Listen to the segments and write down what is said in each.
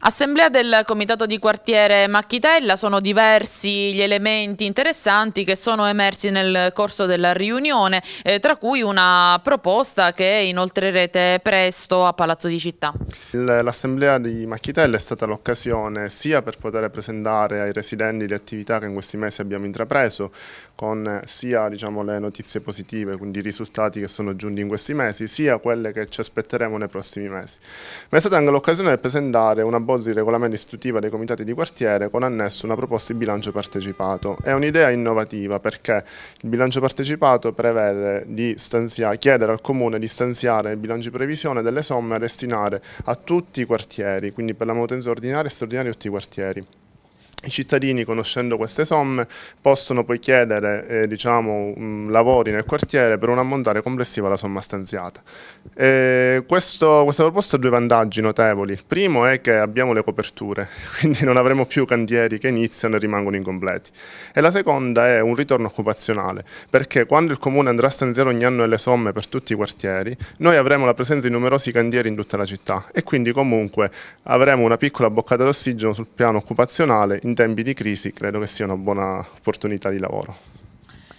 Assemblea del Comitato di Quartiere Macchitella sono diversi gli elementi interessanti che sono emersi nel corso della riunione, eh, tra cui una proposta che inoltrerete presto a Palazzo di Città. L'Assemblea di Macchitella è stata l'occasione sia per poter presentare ai residenti le attività che in questi mesi abbiamo intrapreso, con eh, sia diciamo, le notizie positive, quindi i risultati che sono giunti in questi mesi, sia quelle che ci aspetteremo nei prossimi mesi. Ma è stata anche l'occasione per presentare una bozza di regolamento istitutiva dei comitati di quartiere con annesso una proposta di bilancio partecipato. È un'idea innovativa perché il bilancio partecipato prevede di chiedere al comune di stanziare il bilancio di previsione delle somme a destinare a tutti i quartieri, quindi per la manutenzione ordinaria e straordinaria di tutti i quartieri. I cittadini conoscendo queste somme possono poi chiedere eh, diciamo, mh, mm, lavori nel quartiere per un ammontare complessivo alla somma stanziata. Eh, questo, questa proposta ha due vantaggi notevoli. Il primo è che abbiamo le coperture, quindi non avremo più cantieri che iniziano e rimangono incompleti. E la seconda è un ritorno occupazionale, perché quando il comune andrà a stanziare ogni anno le somme per tutti i quartieri, noi avremo la presenza di numerosi cantieri in tutta la città e quindi comunque avremo una piccola boccata d'ossigeno sul piano occupazionale in tempi di crisi credo che sia una buona opportunità di lavoro.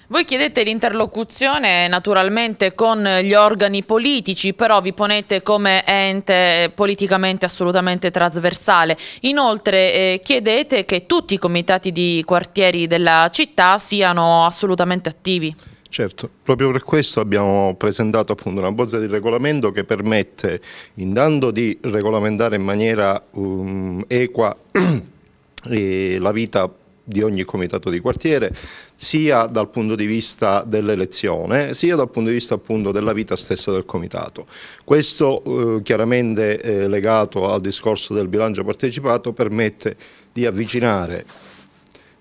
Voi chiedete l'interlocuzione naturalmente con gli organi politici, però vi ponete come ente politicamente assolutamente trasversale. Inoltre eh, chiedete che tutti i comitati di quartieri della città siano assolutamente attivi. Certo, proprio per questo abbiamo presentato appunto una bozza di regolamento che permette intanto di regolamentare in maniera um, equa la vita di ogni comitato di quartiere, sia dal punto di vista dell'elezione, sia dal punto di vista appunto della vita stessa del comitato. Questo eh, chiaramente eh, legato al discorso del bilancio partecipato permette di avvicinare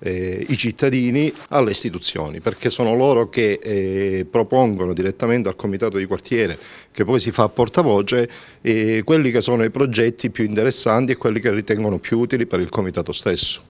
eh, i cittadini alle istituzioni, perché sono loro che eh, propongono direttamente al comitato di quartiere, che poi si fa portavoce, eh, quelli che sono i progetti più interessanti e quelli che ritengono più utili per il comitato stesso.